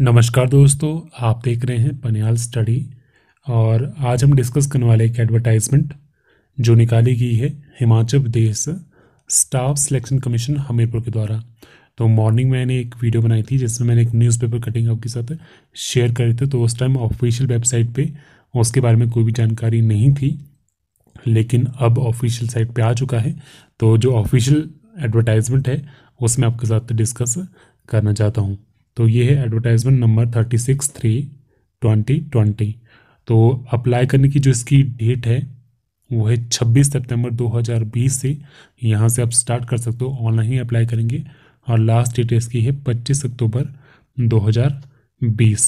नमस्कार दोस्तों आप देख रहे हैं पनियाल स्टडी और आज हम डिस्कस करने वाले एक एडवर्टाइजमेंट जो निकाली गई है Himachal Pradesh staff selection commission Hamirpur के द्वारा तो मॉर्निंग मैंने एक वीडियो बनाई थी जिसमें मैंने एक न्यूज़पेपर कटिंग आपके साथ शेयर करी थी तो उस टाइम ऑफिशियल वेबसाइट पर उसके बारे में कोई भी जानकारी नहीं थी लेकिन अब ऑफिशियल साइट पर आ चुका है तो जो ऑफिशियल एडवर्टाइजमेंट है उसमें आपके साथ डिस्कस करना चाहता हूँ तो ये है advertisement number thirty six three twenty twenty तो अप्लाई करने की जो इसकी डेट है वो है छब्बीस सितंबर 2020 से यहाँ से आप स्टार्ट कर सकते हो ऑनलाइन ही अप्लाई करेंगे और लास्ट डेट इसकी है पच्चीस अक्टूबर 2020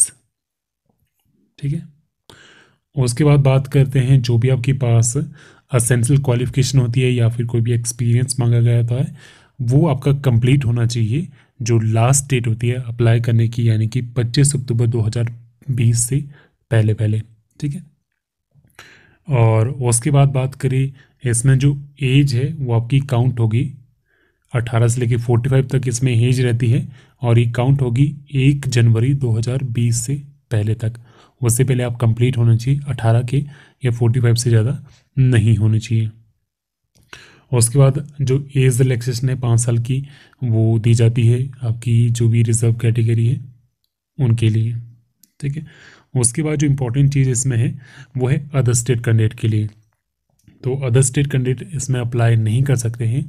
ठीक है उसके बाद बात करते हैं जो भी आपके पास असेंशियल क्वालिफिकेशन होती है या फिर कोई भी एक्सपीरियंस मांगा गया था है वो आपका कंप्लीट होना चाहिए जो लास्ट डेट होती है अप्लाई करने की यानी कि 25 अक्टूबर 2020 से पहले पहले ठीक है और उसके बाद बात करें इसमें जो एज है वो आपकी काउंट होगी 18 से लेके 45 तक इसमें एज रहती है और ये काउंट होगी 1 जनवरी 2020 से पहले तक उससे पहले आप कंप्लीट होना चाहिए 18 के या 45 से ज़्यादा नहीं होने चाहिए और उसके बाद जो एज रिलैक्सेशन है पाँच साल की वो दी जाती है आपकी जो भी रिज़र्व कैटेगरी है उनके लिए ठीक है उसके बाद जो इम्पोर्टेंट चीज़ इसमें है वो है अदर स्टेट कैंडिडेट के लिए तो अदर स्टेट कैंडिडेट इसमें अप्लाई नहीं कर सकते हैं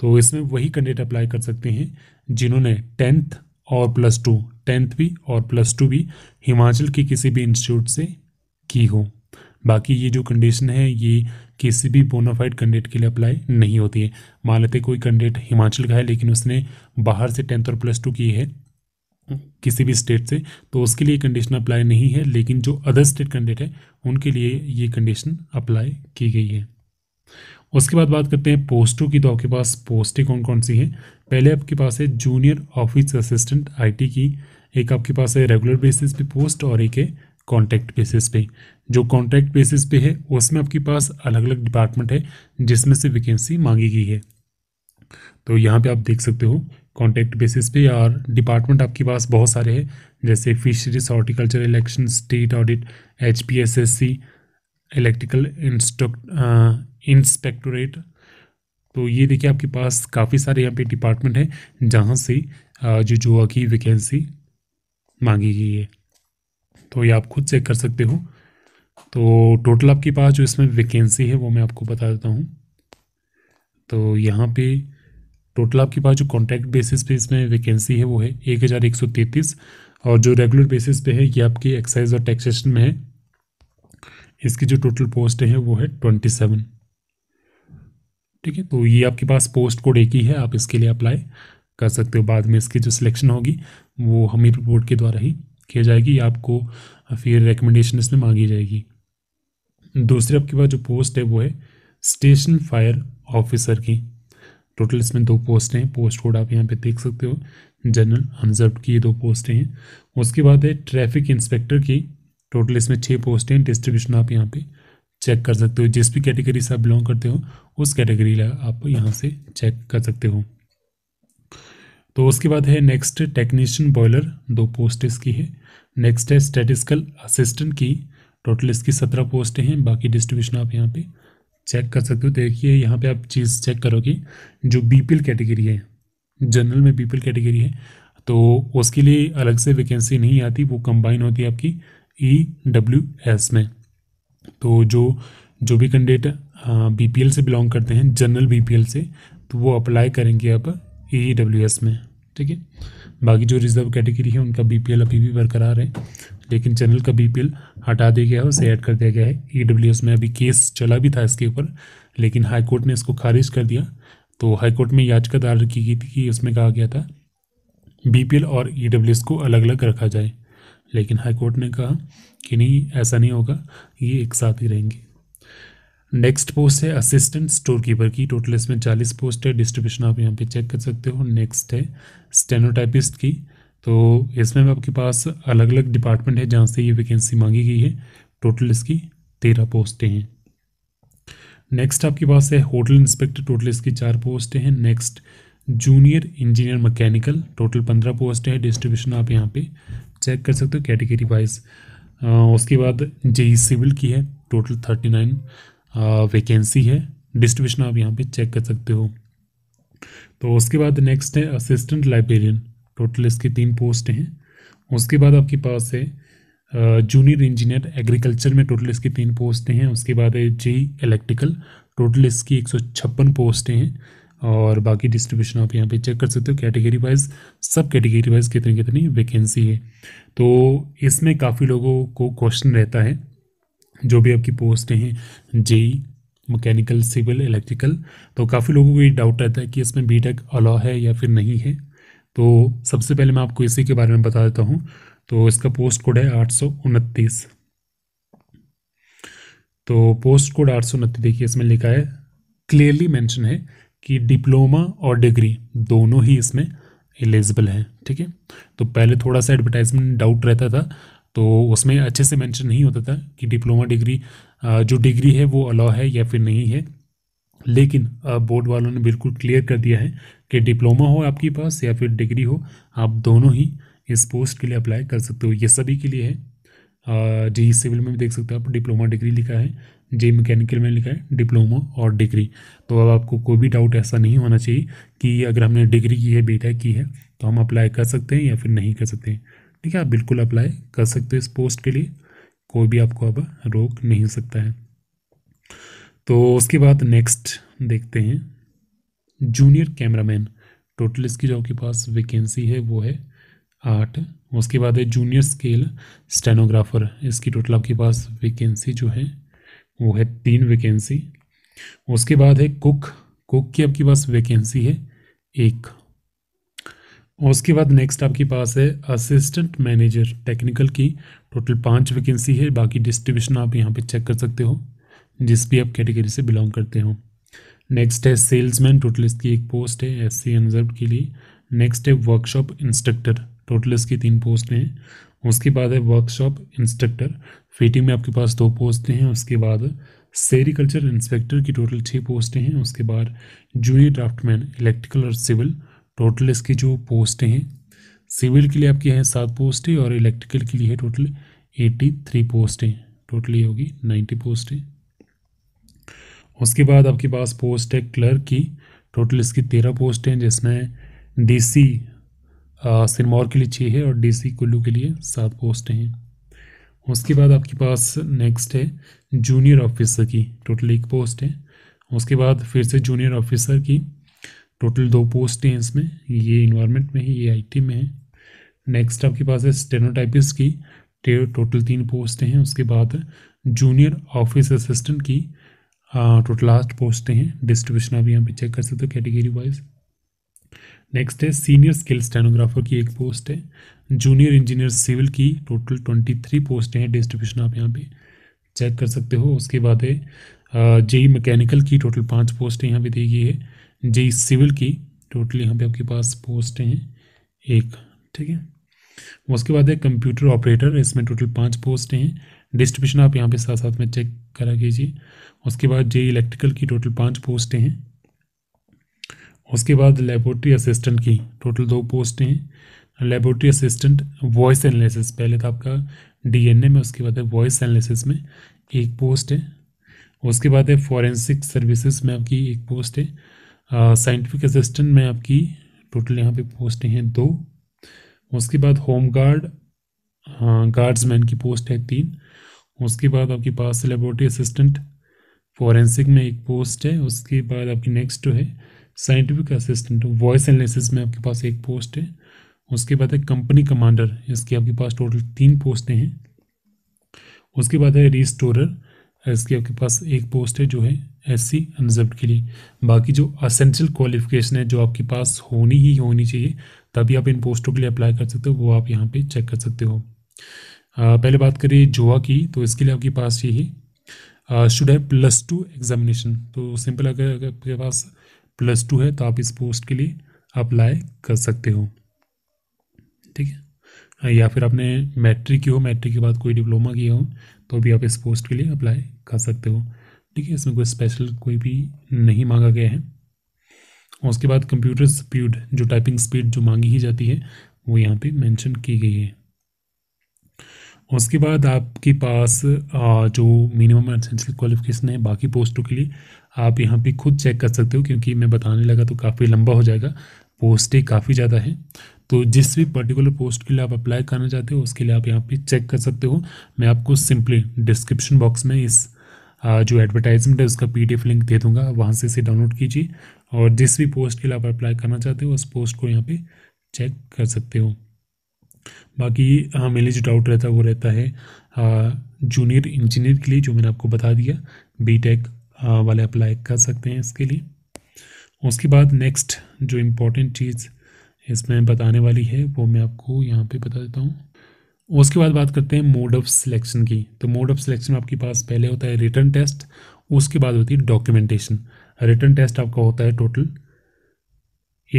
तो इसमें वही कैंडिडेट अप्लाई कर सकते हैं जिन्होंने टेंथ और प्लस टू टेंथ भी और प्लस टू भी हिमाचल के किसी भी इंस्टीट्यूट से की हो बाकी ये जो कंडीशन है ये किसी भी बोनाफाइड कैंडिडेट के लिए अप्लाई नहीं होती है मान लेते कोई कैंडिडेट हिमाचल का है लेकिन उसने बाहर से टेंथ और प्लस टू की है किसी भी स्टेट से तो उसके लिए कंडीशन अप्लाई नहीं है लेकिन जो अदर स्टेट कैंडिडेट है उनके लिए ये कंडीशन अप्लाई की गई है उसके बाद बात करते हैं पोस्टों की तो आपके पास पोस्टें कौन कौन सी हैं पहले आपके पास है जूनियर ऑफिस असिस्टेंट आईटी की एक आपके पास है रेगुलर बेसिस पे पोस्ट और एक है कॉन्ट्रैक्ट बेसिस पे जो कॉन्ट्रैक्ट बेसिस पे है उसमें आपके पास अलग अलग डिपार्टमेंट है जिसमें से वैकेंसी मांगी गई है तो यहाँ पे आप देख सकते हो कॉन्ट्रैक्ट बेसिस पे और डिपार्टमेंट आपके पास बहुत सारे हैं जैसे fisheries horticulture election state audit H P S S C electrical inspectorate तो ये देखिए आपके पास काफ़ी सारे यहाँ पे डिपार्टमेंट हैं जहाँ से जो जो की वैकेंसी मांगी गई है तो ये आप खुद चेक कर सकते हो तो टोटल आपके पास जो इसमें वैकेंसी है वो मैं आपको बता देता हूँ तो यहाँ पे टोटल आपके पास जो कॉन्ट्रैक्ट बेसिस पे इसमें वैकेंसी है वो है एक हज़ार एक सौ तैंतीस और जो रेगुलर बेसिस पे है ये आपकी एक्साइज और टैक्सेशन में है इसकी जो टोटल पोस्ट है वो है ट्वेंटी सेवन ठीक है तो ये आपके पास पोस्ट कोड एक ही है आप इसके लिए अप्लाई कर सकते हो बाद में इसकी जो सिलेक्शन होगी वो हमीरपुर बोर्ड के द्वारा ही किया जाएगी आपको फिर रिकमेंडेशन इसमें मांगी जाएगी दूसरी आपके पास जो पोस्ट है वो है स्टेशन फायर ऑफिसर की टोटल इसमें दो पोस्ट हैं पोस्ट कोड आप यहाँ पे देख सकते हो जनरल अनजर्व की ये दो पोस्टें हैं उसके बाद है ट्रैफिक इंस्पेक्टर की टोटल इसमें छः पोस्टें डिस्ट्रीब्यूशन आप यहाँ पे चेक कर सकते हो जिस भी कैटेगरी से आप बिलोंग करते हो उस कैटेगरी आप यहाँ से चेक कर सकते हो तो उसके बाद है नेक्स्ट टेक्नीशियन बॉयलर दो पोस्ट इसकी है नेक्स्ट है स्टेटिस्कल असिस्टेंट की टोटल इसकी सत्रह पोस्टें हैं बाकी डिस्ट्रीब्यूशन आप यहाँ पे चेक कर सकते हो देखिए यहाँ पे आप चीज़ चेक करोगे जो बीपीएल कैटेगरी है जनरल में बीपीएल कैटेगरी है तो उसके लिए अलग से वैकेंसी नहीं आती वो कंबाइन होती है आपकी ई डब्ल्यू एस में तो जो जो भी कैंडिडेट बीपीएल हाँ, से बिलोंग करते हैं जनरल बीपीएल से तो वो अप्लाई करेंगे आप ई e e में ठीक है बाकी जो रिजर्व कैटेगरी है उनका बी अभी भी बरकरार है लेकिन जनरल का बी हटा दिया गया है उसे ऐड कर दिया गया है ई e में अभी केस चला भी था इसके ऊपर लेकिन हाई कोर्ट ने इसको खारिज कर दिया तो हाई कोर्ट में याचिका दायर की गई थी कि उसमें कहा गया था बी और ई को अलग अलग रखा जाए लेकिन हाई कोर्ट ने कहा कि नहीं ऐसा नहीं होगा ये एक साथ ही रहेंगे नेक्स्ट पोस्ट है असिस्टेंट स्टोर कीपर की टोटल इसमें चालीस पोस्ट है डिस्ट्रीब्यूशन आप यहाँ पे चेक कर सकते हो नेक्स्ट है स्टेनोटाइपिस्ट की तो इसमें आपके पास अलग अलग डिपार्टमेंट है जहाँ से ये वैकेंसी मांगी गई है टोटल इसकी तेरह पोस्टें हैं नेक्स्ट आपके पास है होटल इंस्पेक्टर टोटल इसकी चार पोस्टें हैं next junior engineer mechanical total पंद्रह पोस्ट है डिस्ट्रीब्यूशन आप यहाँ पे चेक कर सकते हो कैटेगरी वाइज उसके बाद जेई सिविल e की है टोटल थर्टी नाइन वैकेंसी है डिस्ट्रीब्यूशन आप यहाँ पे चेक कर सकते हो तो उसके बाद नेक्स्ट है असिस्टेंट लाइब्रेरियन टोटल इसकी तीन पोस्ट हैं उसके बाद आपके पास है जूनियर इंजीनियर एग्रीकल्चर में टोटल इसकी तीन पोस्टें हैं उसके बाद है जे इलेक्ट्रिकल टोटल इसकी एक सौ छप्पन पोस्टें हैं और बाकी डिस्ट्रीब्यूशन आप यहाँ पे चेक कर सकते हो कैटेगरी वाइज सब कैटेगरी वाइज कितनी कितनी वैकेंसी है तो इसमें काफ़ी लोगों को क्वेश्चन रहता है जो भी आपकी पोस्टें हैं जेई मैकेनिकल सिविल इलेक्ट्रिकल तो काफ़ी लोगों को ये डाउट रहता है कि इसमें बी टेक अलाउ है या फिर नहीं है तो सबसे पहले मैं आपको इसी के बारे में बता देता हूँ तो इसका पोस्ट कोड है आठ सौ उनतीस तो पोस्ट कोड आठ सौ उनतीस देखिए इसमें लिखा है क्लियरली मेंशन है कि डिप्लोमा और डिग्री दोनों ही इसमें एलिजिबल हैं ठीक है तो पहले थोड़ा सा एडवर्टाइजमेंट डाउट रहता था तो उसमें अच्छे से मेंशन नहीं होता था कि डिप्लोमा डिग्री जो डिग्री है वो अलाउ है या फिर नहीं है लेकिन बोर्ड वालों ने बिल्कुल क्लियर कर दिया है कि डिप्लोमा हो आपके पास या फिर डिग्री हो आप दोनों ही इस पोस्ट के लिए अप्लाई कर सकते हो ये सभी के लिए है जी सिविल में भी देख सकते हो आप डिप्लोमा डिग्री लिखा है जे मैकेनिकल में लिखा है डिप्लोमा और डिग्री तो अब आपको कोई भी डाउट ऐसा नहीं होना चाहिए कि अगर हमने डिग्री की है बेटा की है तो हम अप्लाई कर सकते हैं या फिर नहीं कर सकते हैं ठीक है आप बिल्कुल अप्लाई कर सकते हो इस पोस्ट के लिए कोई भी आपको अब रोक नहीं सकता है तो उसके बाद नेक्स्ट देखते हैं जूनियर कैमरामैन टोटल इसकी जो आपके पास वैकेंसी है वो है आठ उसके बाद है जूनियर स्केल स्टेनोग्राफर इसकी टोटल आपके पास वैकेंसी जो है वो है तीन वैकेंसी उसके बाद है कुक कुक की आपके पास वैकेंसी है एक और उसके बाद नेक्स्ट आपके पास है असिस्टेंट मैनेजर टेक्निकल की टोटल पाँच वैकेंसी है बाकी डिस्ट्रीब्यूशन आप यहाँ पे चेक कर सकते हो जिस भी आप कैटेगरी से बिलोंग करते हो नेक्स्ट है सेल्समैन टोटल इसकी एक पोस्ट है एस सी के लिए नेक्स्ट है वर्कशॉप इंस्ट्रक्टर टोटल इसकी तीन पोस्ट हैं उसके बाद है वर्कशॉप इंस्ट्रक्टर फिटिंग में आपके पास दो पोस्टें हैं उसके बाद सेरिकल्चर इंस्पेक्टर की टोटल छः पोस्टें हैं उसके बाद जूनियर ड्राफ्टमैन इलेक्ट्रिकल और सिविल टोटल इसकी जो पोस्टें हैं सिविल के लिए आपकी हैं सात पोस्टें और इलेक्ट्रिकल के लिए है टोटल एट्टी थ्री पोस्टें टोटल ये होगी नाइन्टी पोस्टें उसके बाद आपके पास पोस्ट है क्लर्क की टोटल इसकी तेरह पोस्ट हैं जिसमें डीसी सिरमौर के लिए छः है और डीसी कुल्लू के लिए सात पोस्टें हैं उसके बाद आपके पास नेक्स्ट है जूनियर ऑफिसर की टोटल एक पोस्ट है उसके बाद फिर से जूनियर ऑफिसर की टोटल दो पोस्ट हैं इसमें ये इन्वायरमेंट में है ये आईटी में है नेक्स्ट आपके पास है स्टेनोटाइपिस की टोटल तीन पोस्टें हैं उसके बाद जूनियर ऑफिस असिस्टेंट की टोटल लास्ट पोस्टें हैं डिस्ट्रीब्यूशन आप यहाँ पे चेक कर सकते हो कैटेगरी वाइज नेक्स्ट है सीनियर स्किल स्टेनोग्राफर की एक पोस्ट है जूनियर इंजीनियर सिविल की टोटल ट्वेंटी थ्री पोस्टें हैं डिस्ट्रीब्यूशन आप यहाँ पे चेक कर सकते हो उसके बाद है जेई मैकेनिकल की टोटल पाँच पोस्टें यहाँ पे दी गई है जे सिविल की टोटली यहाँ पे आपके पास पोस्ट हैं एक ठीक है उसके बाद है कंप्यूटर ऑपरेटर इसमें टोटल पाँच पोस्ट हैं डिस्ट्रीब्यूशन आप यहाँ पे साथ साथ में चेक करा कीजिए उसके बाद जे इलेक्ट्रिकल की टोटल पाँच पोस्टें हैं उसके बाद लेबोरेटरी असिस्टेंट की टोटल दो पोस्टें हैं लेबोरेटरी असिस्टेंट वॉइस एनालिसिस पहले था तो आपका डी में उसके बाद है वॉइस एनालिसिस में एक पोस्ट है उसके बाद है फॉरेंसिक सर्विसेज में आपकी एक पोस्ट है साइंटिफिक असिस्टेंट में आपकी टोटल यहाँ पे पोस्टें हैं दो उसके बाद होम गार्ड गार्ड्समैन की पोस्ट है तीन उसके बाद आपके पास लेबोरेटरी असिस्टेंट फॉरेंसिक में एक पोस्ट है उसके बाद आपकी नेक्स्ट जो है साइंटिफिक असिस्टेंट वॉइस एनालिसिस में आपके पास एक पोस्ट है उसके बाद है कंपनी कमांडर इसकी आपके पास टोटल तीन पोस्टें हैं उसके बाद है रिस्टोरर एस के आपके पास एक पोस्ट है जो है एस सी अनरिजर्व के लिए बाकी जो असेंशियल क्वालिफिकेशन है जो आपके पास होनी ही होनी चाहिए तभी आप इन पोस्टों के लिए अप्लाई कर सकते हो वो आप यहाँ पे चेक कर सकते हो पहले बात करिए जोआ की तो इसके लिए आपके पास ये है शुड है प्लस टू एग्जामिनेशन तो सिंपल अगर आपके पास प्लस टू है तो आप इस पोस्ट के लिए अप्लाई कर सकते हो ठीक है या फिर आपने मैट्रिक की हो मैट्रिक के बाद कोई डिप्लोमा किया हो तो भी आप इस पोस्ट के लिए अप्लाई कर सकते हो ठीक है इसमें कोई स्पेशल कोई भी नहीं मांगा गया है और उसके बाद कंप्यूटर स्पीड जो टाइपिंग स्पीड जो मांगी ही जाती है वो यहाँ पे मेंशन की गई है उसके बाद आपके पास जो मिनिमम एसेंशियल क्वालिफिकेशन है बाकी पोस्टों के लिए आप यहाँ पे खुद चेक कर सकते हो क्योंकि मैं बताने लगा तो काफ़ी लंबा हो जाएगा पोस्टें काफ़ी ज़्यादा हैं तो जिस भी पर्टिकुलर पोस्ट के लिए आप अप्लाई करना चाहते हो उसके लिए आप यहाँ पे चेक कर सकते हो मैं आपको सिंपली डिस्क्रिप्शन बॉक्स में इस जो एडवर्टाइजमेंट है उसका पी लिंक दे दूंगा वहाँ से इसे डाउनलोड कीजिए और जिस भी पोस्ट के लिए आप अप्लाई करना चाहते हो उस पोस्ट को यहाँ पर चेक कर सकते हो बाकी हाँ मेरे जो डाउट रहता है वो रहता है जूनियर इंजीनियर के लिए जो मैंने आपको बता दिया बी टेक वाले अप्लाई कर सकते हैं इसके लिए उसके बाद नेक्स्ट जो इम्पोर्टेंट चीज़ इसमें बताने वाली है वो मैं आपको यहाँ पे बता देता हूँ उसके बाद बात करते हैं मोड ऑफ सिलेक्शन की तो मोड ऑफ सिलेक्शन में आपके पास पहले होता है रिटर्न टेस्ट उसके बाद होती है डॉक्यूमेंटेशन रिटर्न टेस्ट आपका होता है टोटल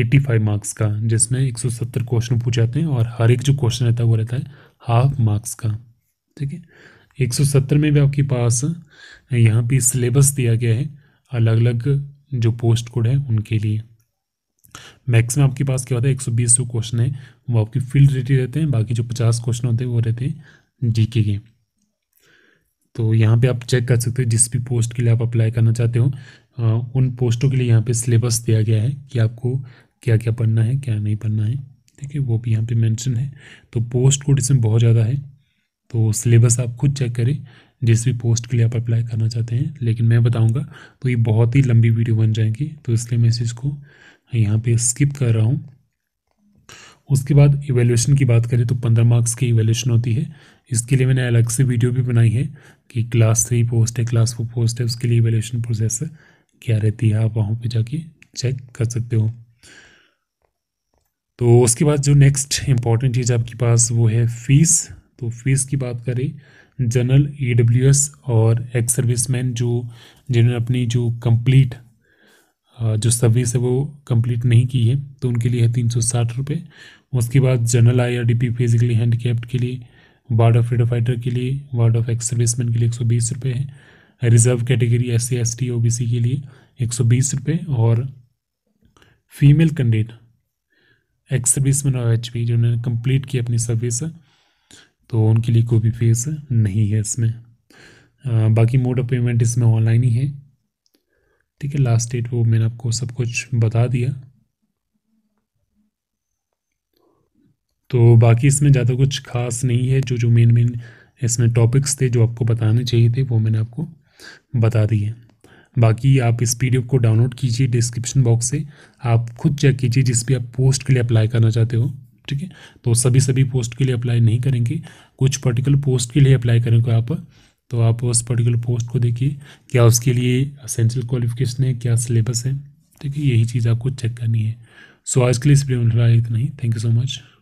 85 मार्क्स का जिसमें 170 क्वेश्चन पूछे जाते हैं और हर एक जो क्वेश्चन रहता है वो रहता है हाफ मार्क्स का ठीक है 170 में भी आपके पास यहाँ पे सिलेबस दिया गया है अलग अलग जो पोस्ट कोड है उनके लिए मैक्सिमम आपके पास क्या होता है एक सौ बीस सौ क्वेश्चन है वो आपकी फील्ड रिलेटेड रहते हैं बाकी जो पचास क्वेश्चन होते हैं वो रहते हैं जीके के तो यहाँ पे आप चेक कर सकते हो जिस भी पोस्ट के लिए आप अप्लाई करना चाहते हो उन पोस्टों के लिए यहाँ पे सिलेबस दिया गया है कि आपको क्या क्या पढ़ना है क्या नहीं पढ़ना है ठीक है वो भी यहाँ पे मेंशन है तो पोस्ट कोड इसमें बहुत ज़्यादा है तो सिलेबस आप खुद चेक करें जिस भी पोस्ट के लिए आप अप्लाई करना चाहते हैं लेकिन मैं बताऊँगा तो ये बहुत ही लंबी वीडियो बन जाएंगी तो इसलिए मैं इस चीज़ को यहाँ पे स्किप कर रहा हूँ उसके बाद इवेल्यूशन की बात करें तो पंद्रह मार्क्स की इवेल्यूशन होती है इसके लिए मैंने अलग से वीडियो भी बनाई है कि क्लास थ्री पोस्ट है क्लास फोर पोस्ट है उसके लिए इवेल्यूशन प्रोसेस क्या रहती है आप वहाँ पर जाके चेक कर सकते हो तो उसके बाद जो नेक्स्ट इम्पॉर्टेंट चीज़ आपके पास वो है फीस तो फीस की बात करें जनरल ई e और एक्स सर्विसमैन जो जिन्होंने अपनी जो कंप्लीट जो सर्विस है वो कंप्लीट नहीं की है तो उनके लिए है तीन सौ साठ रुपये उसके बाद general I R D P physically handicapped के लिए वार्ड ऑफ फ्रीडम फाइटर के लिए वार्ड ऑफ एक्स सर्विसमैन के लिए एक सौ बीस रुपये है reserve category S C S T O B C के लिए एक सौ बीस रुपये और फीमेल कैंडिडेट एक्स सर्विसमैन और एच पी जिन्होंने कम्प्लीट की अपनी सर्विस तो उनके लिए कोई भी फीस नहीं है इसमें आ, बाकी मोड ऑफ पेमेंट इसमें ऑनलाइन ही है ठीक है लास्ट डेट वो मैंने आपको सब कुछ बता दिया तो बाकी इसमें ज़्यादा कुछ खास नहीं है जो जो मेन मेन इसमें टॉपिक्स थे जो आपको बताने चाहिए थे वो मैंने आपको बता दिए बाकी आप इस पी को डाउनलोड कीजिए डिस्क्रिप्शन बॉक्स से आप खुद चेक कीजिए जिस भी आप पोस्ट के लिए अप्लाई करना चाहते हो ठीक है तो सभी सभी पोस्ट के लिए अप्लाई नहीं करेंगे कुछ पर्टिकुलर पोस्ट के लिए अप्लाई करेंगे आप तो आप उस पर्टिकुलर पोस्ट को देखिए क्या उसके लिए असेंशियल क्वालिफिकेशन है क्या सिलेबस है ठीक है यही चीज़ आपको चेक करनी है सो आज के लिए इस प्रेम इतना ही थैंक यू सो मच